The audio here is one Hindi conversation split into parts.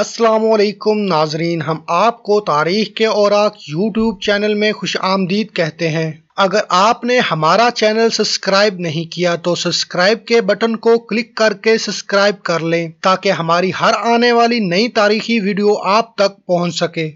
असलम नाजरीन हम आपको तारीख के औरक यूट्यूब चैनल में खुश आमदीद कहते हैं अगर आपने हमारा चैनल सब्सक्राइब नहीं किया तो सब्सक्राइब के बटन को क्लिक करके सब्सक्राइब कर लें ताकि हमारी हर आने वाली नई तारीखी वीडियो आप तक पहुंच सके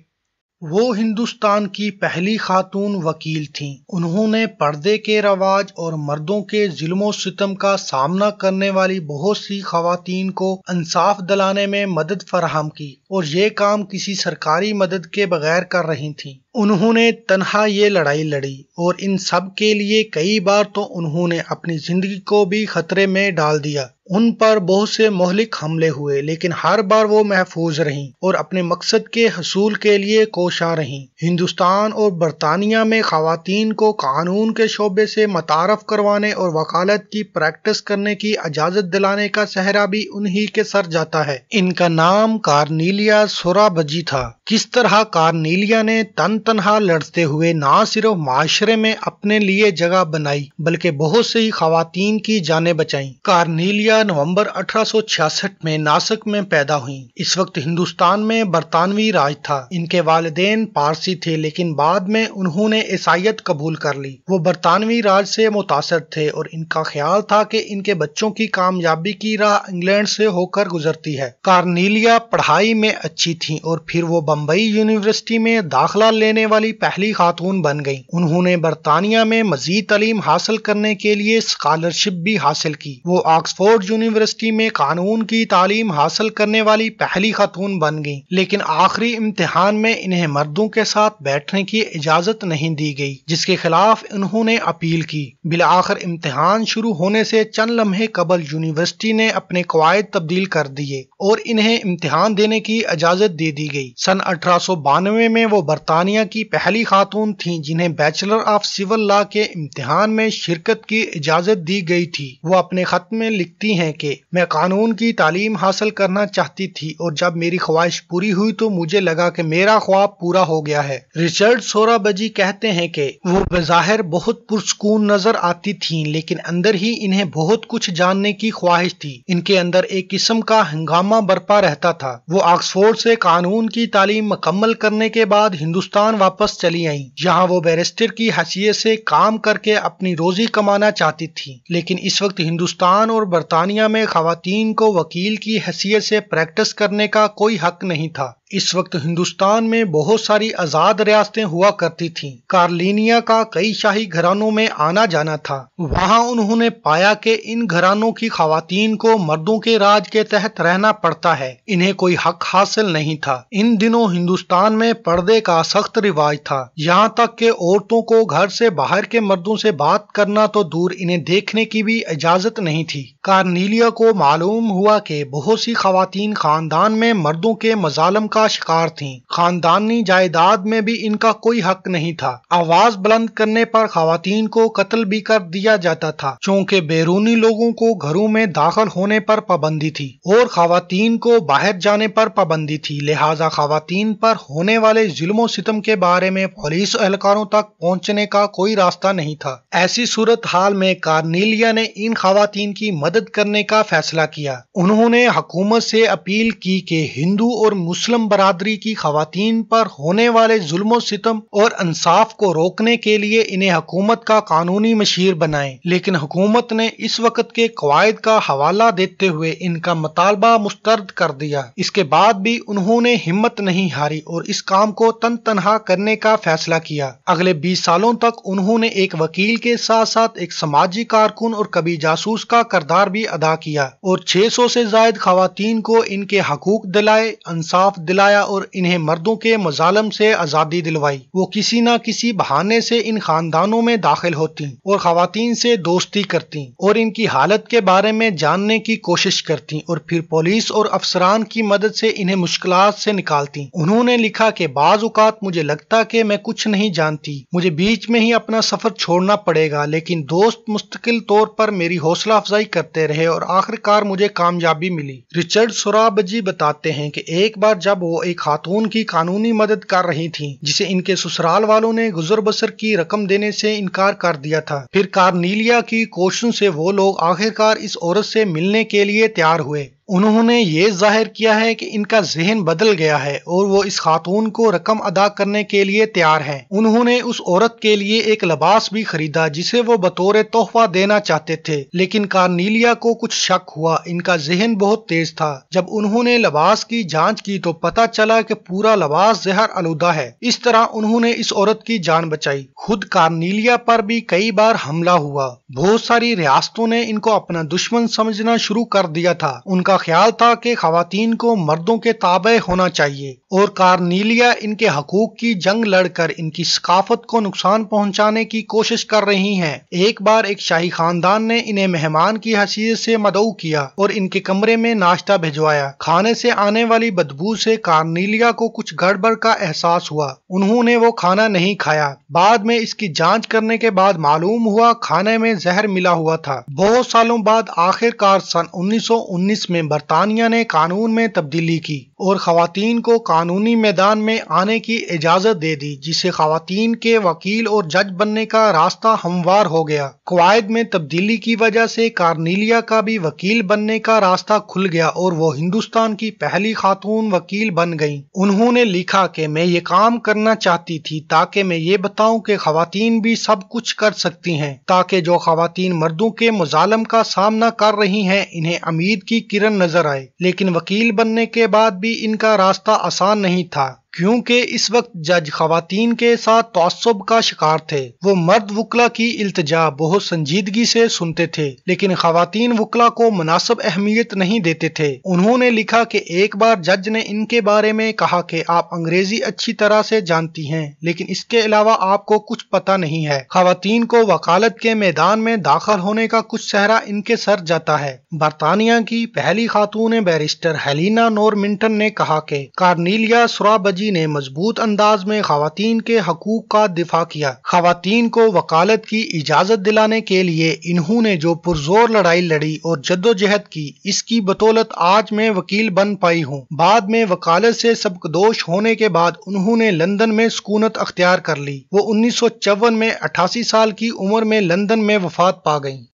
वो हिंदुस्तान की पहली खातून वकील थीं। उन्होंने पर्दे के रवाज और मर्दों के जुल्मो सितम का सामना करने वाली बहुत सी खातन को इंसाफ दिलाने में मदद फराहम की और ये काम किसी सरकारी मदद के बगैर कर रही थीं। उन्होंने तनहा ये लड़ाई लड़ी और इन सब के लिए कई बार तो उन्होंने अपनी जिंदगी को भी खतरे में डाल दिया उन पर बहुत से मोहलिक हमले हुए लेकिन हर बार वो महफूज रहीं और अपने मकसद के हसूल के लिए कोशा रहीं हिंदुस्तान और बरतानिया में खातन को कानून के शोबे से मतारफ करवाने और वकालत की प्रैक्टिस करने की इजाज़त दिलाने का सहरा भी उन्हीं के सर जाता है इनका नाम कार्नीलिया सोराबजी था किस तरह कार्नीलिया ने तन तनहा लड़ते हुए ना सिर्फ माशरे में अपने लिए जगह बनाई बल्कि बहुत सी खातन की जाने बचाई कार्नीलिया नवंबर 1866 में नासक में पैदा हुई इस वक्त हिंदुस्तान में बरतानवी राज था इनके वालदेन पारसी थे लेकिन बाद में उन्होंने ईसाइत कबूल कर ली वो बरतानवी राज से मुतासर थे और इनका ख्याल था कि इनके बच्चों की कामयाबी की राह इंग्लैंड से होकर गुजरती है कार्नीलिया पढ़ाई में अच्छी थी और फिर वो बम्बई यूनिवर्सिटी में दाखिला लेने वाली पहली खातून बन गईं। उन्होंने बरतानिया में मजीद तलीम हासिल करने के लिए स्कॉलरशिप भी हासिल की वो ऑक्सफोर्ड यूनिवर्सिटी में कानून की तालीम हासिल करने वाली पहली खातून बन गईं। लेकिन आखिरी इम्तिहान में इन्हें मर्दों के साथ बैठने की इजाज़त नहीं दी गई जिसके खिलाफ इन्होंने अपील की आखिर इम्तिहान शुरू होने से चंद लम्हे कबल यूनिवर्सिटी ने अपने कवायद तब्दील कर दिए और इन्हें इम्तिहान देने की इजाज़त दे दी गई सन अठारह में वो बरतानिया की पहली खातून थीं जिन्हें बैचलर ऑफ सिविल लॉ के इम्तिहान में शिरकत की इजाज़त दी गई थी वो अपने ख़त में लिखती हैं कि मैं कानून की तालीम हासिल करना चाहती थी और जब मेरी ख्वाहिश पूरी हुई तो मुझे लगा कि मेरा ख्वाब पूरा हो गया है रिचर्ड सोराबजी कहते हैं कि वो बज़ाहिर बहुत पुरस्कून नजर आती थीं लेकिन अंदर ही इन्हें बहुत कुछ जानने की ख्वाहिश थी इनके अंदर एक किस्म का हंगामा बरपा रहता था वो ऑक्सफोर्ड से कानून की तालीम पढ़ाई मुकम्मल करने के बाद हिंदुस्तान वापस चली आई जहाँ वो बैरिस्टर की हैसियत से काम करके अपनी रोजी कमाना चाहती थी लेकिन इस वक्त हिंदुस्तान और बरतानिया में खातन को वकील की हैसियत से प्रैक्टिस करने का कोई हक नहीं था इस वक्त हिंदुस्तान में बहुत सारी आजाद रियासतें हुआ करती थीं। कार्लिनिया का कई शाही घरानों में आना जाना था वहां उन्होंने पाया कि इन घरानों की खातन को मर्दों के राज के तहत रहना पड़ता है इन्हें कोई हक हासिल नहीं था इन दिनों हिंदुस्तान में पर्दे का सख्त रिवाज था यहाँ तक के औरतों को घर से बाहर के मर्दों से बात करना तो दूर इन्हें देखने की भी इजाजत नहीं थी कार्नीलिया को मालूम हुआ की बहुत सी खातन खानदान में मर्दों के मजालम का का शिकार थीं। खानदानी जायदाद में भी इनका कोई हक नहीं था आवाज बुलंद करने पर खातन को कत्ल भी कर दिया जाता था चूँकि बैरूनी लोगों को घरों में दाखिल होने पर पाबंदी थी और खातन को बाहर जाने पर पाबंदी थी लिहाजा खातन पर होने वाले जुल्म सितम के बारे में पुलिस एहलकारों तक पहुँचने का कोई रास्ता नहीं था ऐसी सूरत हाल में कार्नीलिया ने इन खातन की मदद करने का फैसला किया उन्होंने हुकूमत से अपील की कि हिंदू और मुस्लिम बरदरी की खातन पर होने वाले जुल्म सितम और इंसाफ को रोकने के लिए इन्हें हुकूमत का कानूनी मशीर बनाए लेकिन हुकूमत ने इस वक्त के कवायद का हवाला देते हुए इनका मुतालबा मुस्तरद कर दिया इसके बाद भी उन्होंने हिम्मत नहीं हारी और इस काम को तन तनहा करने का फैसला किया अगले बीस सालों तक उन्होंने एक वकील के साथ साथ एक समाजी कारकुन और कभी जासूस का करदार भी अदा किया और छह सौ ऐसी जायद खातन को इनके हकूक दिलाए इंसाफ दिलाए दिलाया और इन्हें मर्दों के मजालम से आज़ादी दिलवाई वो किसी न किसी बहाने से इन खानदानों में दाखिल होती और खातन से दोस्ती करती और इनकी हालत के बारे में जानने की कोशिश करती और फिर पुलिस और अफसरान की मदद से इन्हें मुश्किल से निकालती उन्होंने लिखा कि बाज़ात मुझे लगता कि मैं कुछ नहीं जानती मुझे बीच में ही अपना सफर छोड़ना पड़ेगा लेकिन दोस्त मुस्तकिल तौर पर मेरी हौसला अफजाई करते रहे और आखिरकार मुझे कामयाबी मिली रिचर्ड सुराबजी बताते हैं कि एक बार जब वो एक खातून की कानूनी मदद कर रही थी जिसे इनके ससुराल वालों ने गुजर बसर की रकम देने से इनकार कर दिया था फिर कार्नीलिया की कोशिशों से वो लोग आखिरकार इस औरत से मिलने के लिए तैयार हुए उन्होंने ये जाहिर किया है कि इनका जहन बदल गया है और वो इस खातून को रकम अदा करने के लिए तैयार हैं। उन्होंने उस औरत के लिए एक लबास भी खरीदा जिसे वो बतौर तोहफा देना चाहते थे लेकिन कार्नीलिया को कुछ शक हुआ इनका जहन बहुत तेज था जब उन्होंने लबास की जाँच की तो पता चला की पूरा लबास जहर आलूदा है इस तरह उन्होंने इस औरत की जान बचाई खुद कार्नीलिया पर भी कई बार हमला हुआ बहुत सारी रियासतों ने इनको अपना दुश्मन समझना शुरू कर दिया था उनका ख्याल था कि खातन को मर्दों के ताबे होना चाहिए और कार्नीलिया इनके हकूक की जंग लड़कर इनकी सकाफत को नुकसान पहुंचाने की कोशिश कर रही हैं। एक बार एक शाही खानदान ने इन्हें मेहमान की हसीियत से मदऊ किया और इनके कमरे में नाश्ता भिजवाया खाने से आने वाली बदबू से कार्नीलिया को कुछ गड़बड़ का एहसास हुआ उन्होंने वो खाना नहीं खाया बाद में इसकी जाँच करने के बाद मालूम हुआ खाने में जहर मिला हुआ था बहुत सालों बाद आखिरकार सन उन्नीस में बरतानिया ने कानून में तब्दीली की और खातन को कानूनी मैदान में आने की इजाज़त दे दी जिससे खातन के वकील और जज बनने का रास्ता हमवार हो गया कवायद में तब्दीली की वजह से कार्नीलिया का भी वकील बनने का रास्ता खुल गया और वो हिंदुस्तान की पहली खातून वकील बन गई उन्होंने लिखा कि मैं ये काम करना चाहती थी ताकि मैं ये बताऊँ कि खातन भी सब कुछ कर सकती हैं ताकि जो खातन मर्दों के मुजालम का सामना कर रही हैं इन्हें उम्मीद की किरण नजर आए लेकिन वकील बनने के बाद भी भी इनका रास्ता आसान नहीं था क्योंकि इस वक्त जज खातन के साथ तसब का शिकार थे वो मर्द वकला की अल्तजा बहुत संजीदगी से सुनते थे लेकिन खातन वकला को मुनासब अहमियत नहीं देते थे उन्होंने लिखा कि एक बार जज ने इनके बारे में कहा कि आप अंग्रेजी अच्छी तरह से जानती हैं लेकिन इसके अलावा आपको कुछ पता नहीं है खातन को वकालत के मैदान में दाखिल होने का कुछ सहरा इनके सर जाता है बरतानिया की पहली खातून बैरिस्टर हेलिना नोरमिंटन ने कहा कि कार्नीलिया सुराबजी पार्टी ने मजबूत अंदाज में खातन के हकूक का दिफा किया खातन को वकालत की इजाज़त दिलाने के लिए इन्होंने जो पुरजोर लड़ाई लड़ी और जद्दोजहद की इसकी बदौलत आज मैं वकील बन पाई हूँ बाद में वकालत से सबकदोश होने के बाद उन्होंने लंदन में सुकूनत अख्तियार कर ली वो उन्नीस सौ चौवन में अठासी साल की उम्र में लंदन में वफात पा गई